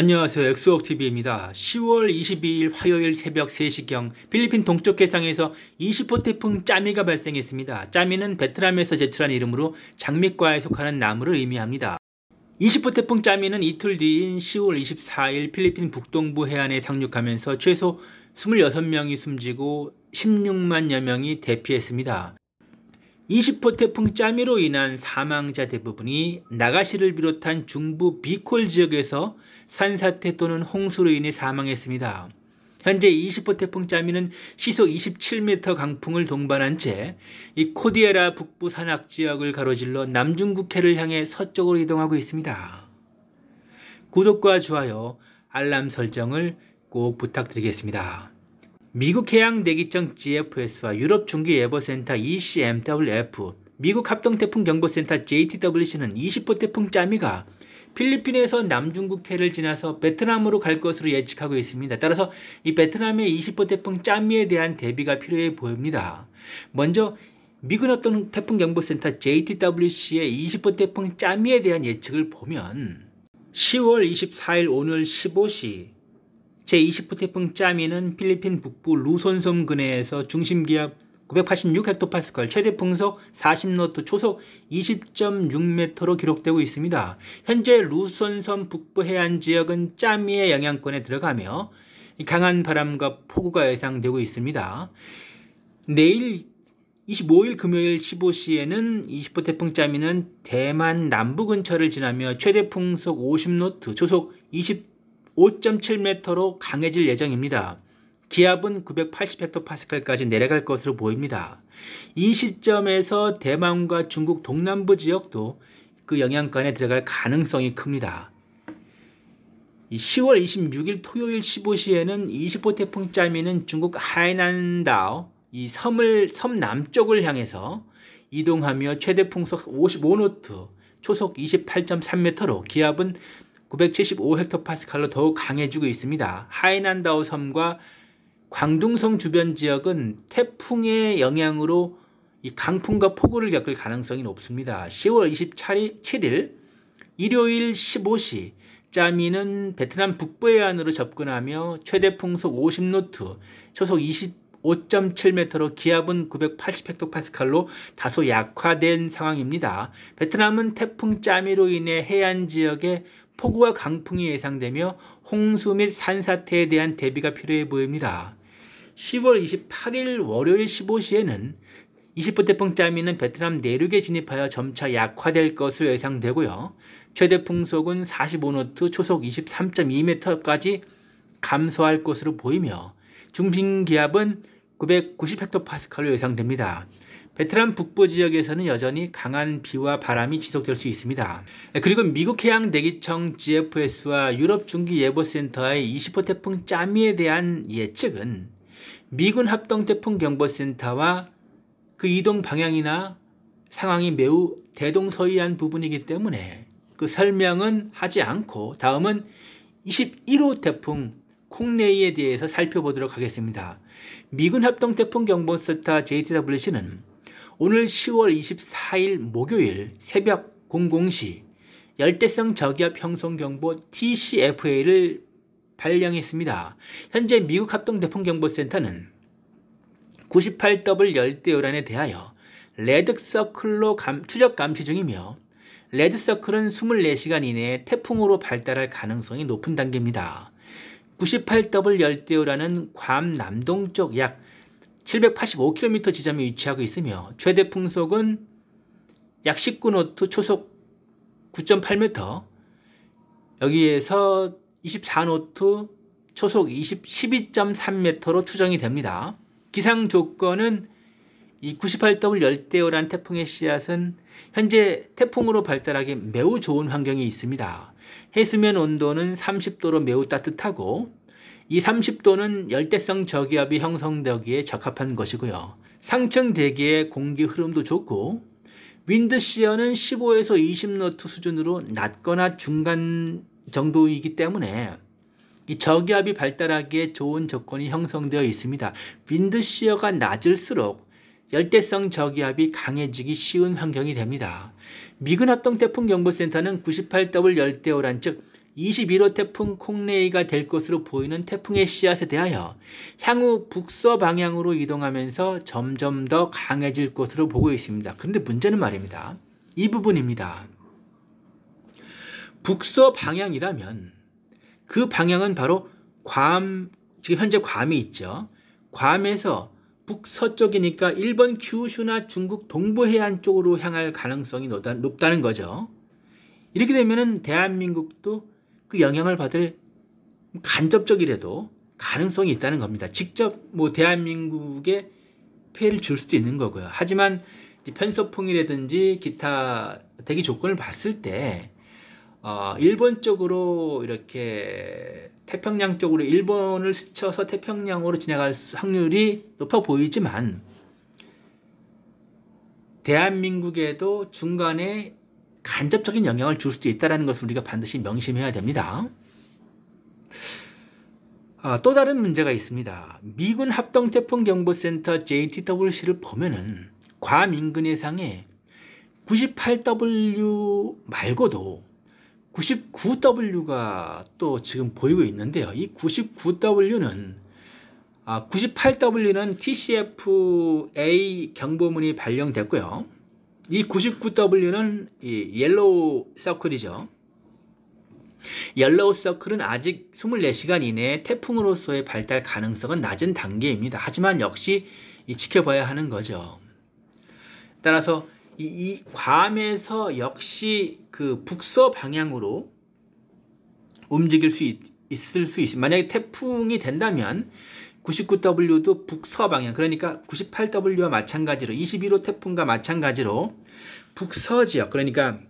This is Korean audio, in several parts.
안녕하세요. 엑소웍 t v 입니다 10월 22일 화요일 새벽 3시경 필리핀 동쪽 해상에서 20호 태풍 짜미가 발생했습니다. 짜미는 베트남에서 제출한 이름으로 장미과에 속하는 나무를 의미합니다. 20호 태풍 짜미는 이틀 뒤인 10월 24일 필리핀 북동부 해안에 상륙하면서 최소 26명이 숨지고 16만여 명이 대피했습니다. 20호 태풍 짜미로 인한 사망자 대부분이 나가시를 비롯한 중부 비콜 지역에서 산사태 또는 홍수로 인해 사망했습니다. 현재 20호 태풍 짜미는 시속 27m 강풍을 동반한 채이 코디에라 북부 산악 지역을 가로질러 남중국해를 향해 서쪽으로 이동하고 있습니다. 구독과 좋아요, 알람 설정을 꼭 부탁드리겠습니다. 미국 해양대기청 GFS와 유럽 중기예보센터 ECMWF, 미국 합동태풍경보센터 JTWC는 20호 태풍 짜미가 필리핀에서 남중국해를 지나서 베트남으로 갈 것으로 예측하고 있습니다. 따라서 이 베트남의 20호 태풍 짜미에 대한 대비가 필요해 보입니다. 먼저 미군 합동 태풍경보센터 JTWC의 20호 태풍 짜미에 대한 예측을 보면 10월 24일 오늘 15시 제2 0호 태풍 짜미는 필리핀 북부 루손섬 근해에서 중심기압 986헥토파스칼 최대 풍속 40노트 초속 20.6m로 기록되고 있습니다. 현재 루손섬 북부 해안 지역은 짜미의 영향권에 들어가며 강한 바람과 폭우가 예상되고 있습니다. 내일 25일 금요일 15시에는 20호 태풍 짜미는 대만 남부 근처를 지나며 최대 풍속 50노트, 초속 20 5.7m로 강해질 예정입니다. 기압은 980헥토파스칼까지 내려갈 것으로 보입니다. 이 시점에서 대만과 중국 동남부 지역도 그 영향권에 들어갈 가능성이 큽니다. 10월 26일 토요일 15시에는 25 태풍 짜미는 중국 하이난다오 이 섬을 섬 남쪽을 향해서 이동하며 최대 풍속 55노트, 초속 28.3m로 기압은 975헥토파스칼로 더욱 강해지고 있습니다. 하이난다오 섬과 광둥성 주변 지역은 태풍의 영향으로 이 강풍과 폭우를 겪을 가능성이 높습니다. 10월 27일 일요일 15시 짜미는 베트남 북부 해안으로 접근하며 최대 풍속 50노트, 초속 25.7m로 기압은 980헥토파스칼로 다소 약화된 상황입니다. 베트남은 태풍 짜미로 인해 해안 지역에 폭우와 강풍이 예상되며 홍수 및 산사태에 대한 대비가 필요해 보입니다. 10월 28일 월요일 15시에는 20호 태풍 짜미는 베트남 내륙에 진입하여 점차 약화될 것으로 예상되고요. 최대 풍속은 45노트, 초속 23.2m까지 감소할 것으로 보이며 중심기압은 990헥토파스칼로 예상됩니다. 베트남 북부 지역에서는 여전히 강한 비와 바람이 지속될 수 있습니다. 그리고 미국 해양 대기청 GFS와 유럽 중기 예보센터의 20호 태풍 짜미에 대한 예측은 미군 합동 태풍 경보센터와 그 이동 방향이나 상황이 매우 대동서이한 부분이기 때문에 그 설명은 하지 않고 다음은 21호 태풍 콩레이에 대해서 살펴보도록 하겠습니다. 미군 합동 태풍 경보센터 JTWC는 오늘 10월 24일 목요일 새벽 00시 열대성 저기압 형성경보 TCFA를 발령했습니다. 현재 미국 합동대풍경보센터는 98W 열대요란에 대하여 레드서클로 추적 감시 중이며 레드서클은 24시간 이내에 태풍으로 발달할 가능성이 높은 단계입니다. 98W 열대요라는 괌 남동쪽 약 785km 지점에 위치하고 있으며 최대 풍속은 약 19노트 초속 9.8m 여기에서 24노트 초속 20, 12.3m로 추정이 됩니다. 기상 조건은 이 98W 열대어란 태풍의 씨앗은 현재 태풍으로 발달하기 매우 좋은 환경이 있습니다. 해수면 온도는 30도로 매우 따뜻하고 이 30도는 열대성 저기압이 형성되기에 적합한 것이고요. 상층 대기의 공기 흐름도 좋고 윈드 시어는 15에서 20노트 수준으로 낮거나 중간 정도이기 때문에 이 저기압이 발달하기에 좋은 조건이 형성되어 있습니다. 윈드 시어가 낮을수록 열대성 저기압이 강해지기 쉬운 환경이 됩니다. 미군합동 태풍경보센터는 98W 열대호란 즉 21호 태풍 콩레이가 될 것으로 보이는 태풍의 씨앗에 대하여 향후 북서 방향으로 이동하면서 점점 더 강해질 것으로 보고 있습니다. 그런데 문제는 말입니다. 이 부분입니다. 북서 방향이라면 그 방향은 바로 괌, 지금 현재 괌이 있죠. 괌에서 북서쪽이니까 일본 규슈나 중국 동부 해안 쪽으로 향할 가능성이 높다는 거죠. 이렇게 되면은 대한민국도 그 영향을 받을 간접적이라도 가능성이 있다는 겁니다. 직접 뭐 대한민국에 폐를줄 수도 있는 거고요. 하지만 편서풍이라든지 기타 대기 조건을 봤을 때 어, 일본 쪽으로 이렇게 태평양 쪽으로 일본을 스쳐서 태평양으로 지나갈 확률이 높아 보이지만 대한민국에도 중간에 간접적인 영향을 줄 수도 있다는 것을 우리가 반드시 명심해야 됩니다. 아, 또 다른 문제가 있습니다. 미군 합동태풍경보센터 JTWC를 보면은 괌 인근 해상에 98W 말고도 99W가 또 지금 보이고 있는데요. 이 99W는 아, 98W는 TCFA 경보문이 발령됐고요. 이 99W는 이 옐로우 서클이죠. 옐로우 서클은 아직 24시간 이내에 태풍으로서의 발달 가능성은 낮은 단계입니다. 하지만 역시 지켜봐야 하는 거죠. 따라서 이, 이 괌에서 역시 그 북서 방향으로 움직일 수 있, 을수 있습니다. 만약에 태풍이 된다면 99W도 북서방향 그러니까 98W와 마찬가지로 21호 태풍과 마찬가지로 북서 지역 그러니까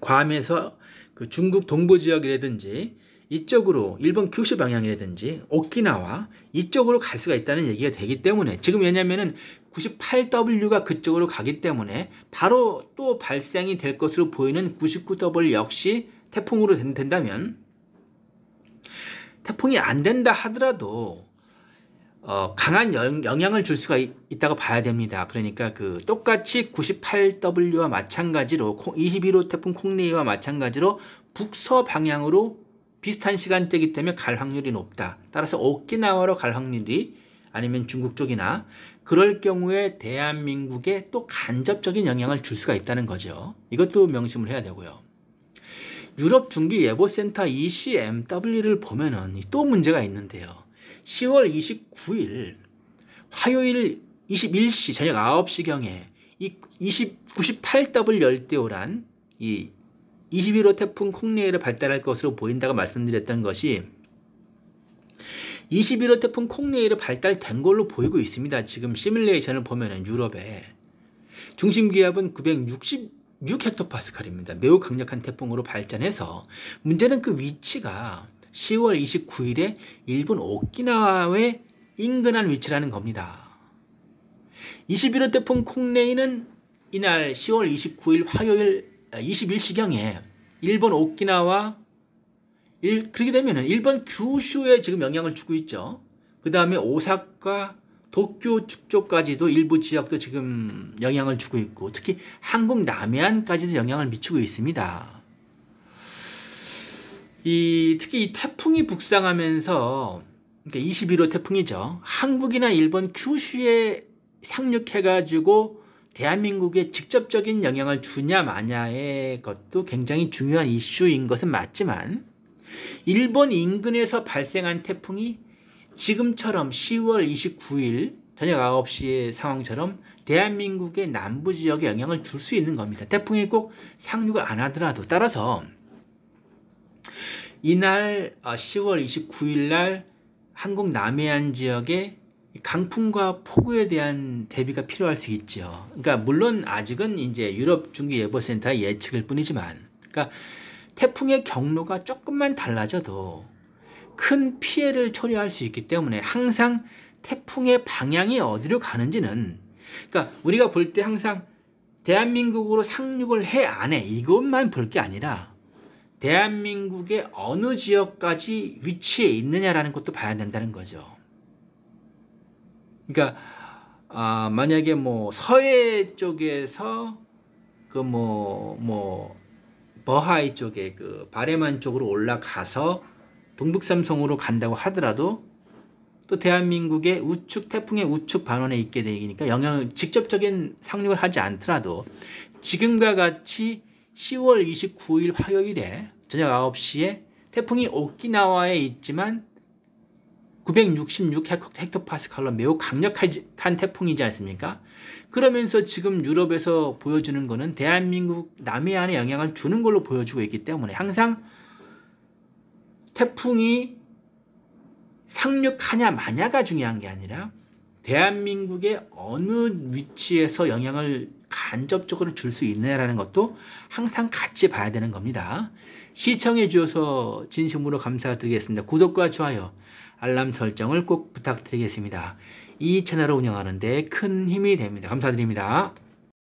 괌에서 그 중국 동부 지역이라든지 이쪽으로 일본 규슈 방향이라든지 오키나와 이쪽으로 갈 수가 있다는 얘기가 되기 때문에 지금 왜냐하면 98W가 그쪽으로 가기 때문에 바로 또 발생이 될 것으로 보이는 99W 역시 태풍으로 된다면 태풍이 안 된다 하더라도 어, 강한 영, 향을줄 수가 있, 다고 봐야 됩니다. 그러니까 그 똑같이 98W와 마찬가지로 21호 태풍 콩레이와 마찬가지로 북서 방향으로 비슷한 시간대이기 때문에 갈 확률이 높다. 따라서 오키나와로 갈 확률이 아니면 중국 쪽이나 그럴 경우에 대한민국에 또 간접적인 영향을 줄 수가 있다는 거죠. 이것도 명심을 해야 되고요. 유럽 중기 예보센터 ECMW를 보면은 또 문제가 있는데요. 10월 29일 화요일 21시 저녁 9시경에 이2 98W 열대우란 이 21호 태풍 콩레이를 발달할 것으로 보인다고 말씀드렸던 것이 21호 태풍 콩레이를 발달된 걸로 보이고 있습니다. 지금 시뮬레이션을 보면 유럽에 중심 기압은 966헥토파스칼입니다. 매우 강력한 태풍으로 발전해서 문제는 그 위치가 10월 29일에 일본 오키나와에 인근한 위치라는 겁니다. 21호 태풍 콩레이는 이날 10월 29일 화요일 21시경에 아, 일본 오키나와 일, 그렇게 되면 일본 규슈에 지금 영향을 주고 있죠. 그 다음에 오사카, 도쿄 축까지도 일부 지역도 지금 영향을 주고 있고 특히 한국 남해안까지도 영향을 미치고 있습니다. 이 특히 이 태풍이 북상하면서 그러니까 21호 태풍이죠. 한국이나 일본 큐슈에 상륙해가지고 대한민국에 직접적인 영향을 주냐 마냐의 것도 굉장히 중요한 이슈인 것은 맞지만 일본 인근에서 발생한 태풍이 지금처럼 10월 29일 저녁 9시의 상황처럼 대한민국의 남부 지역에 영향을 줄 수 있는 겁니다. 태풍이 꼭 상륙을 안 하더라도 따라서 이날 10월 아, 29일 날 한국 남해안 지역에 강풍과 폭우에 대한 대비가 필요할 수 있죠. 그러니까 물론 아직은 이제 유럽 중기 예보센터 예측일 뿐이지만 그러니까 태풍의 경로가 조금만 달라져도 큰 피해를 초래할 수 있기 때문에 항상 태풍의 방향이 어디로 가는지는 그러니까 우리가 볼 때 항상 대한민국으로 상륙을 해 안해 이것만 볼 게 아니라 대한민국의 어느 지역까지 위치해 있느냐라는 것도 봐야 된다는 거죠. 그러니까 아, 만약에 뭐 서해 쪽에서 그 뭐뭐 뭐 버하이 쪽에 그 바레만 쪽으로 올라가서 동북삼성으로 간다고 하더라도 또 대한민국의 우측 태풍의 우측 반원에 있게 되니까 영향 직접적인 상륙을 하지 않더라도 지금과 같이 10월 29일 화요일에 저녁 9시에 태풍이 오키나와에 있지만 966 헥토파스칼로 매우 강력한 태풍이지 않습니까? 그러면서 지금 유럽에서 보여주는 것은 대한민국 남해안에 영향을 주는 걸로 보여주고 있기 때문에 항상 태풍이 상륙하냐 마냐가 중요한 게 아니라 대한민국의 어느 위치에서 영향을 간접적으로 줄 수 있느냐라는 것도 항상 같이 봐야 되는 겁니다. 시청해 주셔서 진심으로 감사드리겠습니다. 구독과 좋아요, 알람 설정을 꼭 부탁드리겠습니다. 이 채널을 운영하는데 큰 힘이 됩니다. 감사드립니다.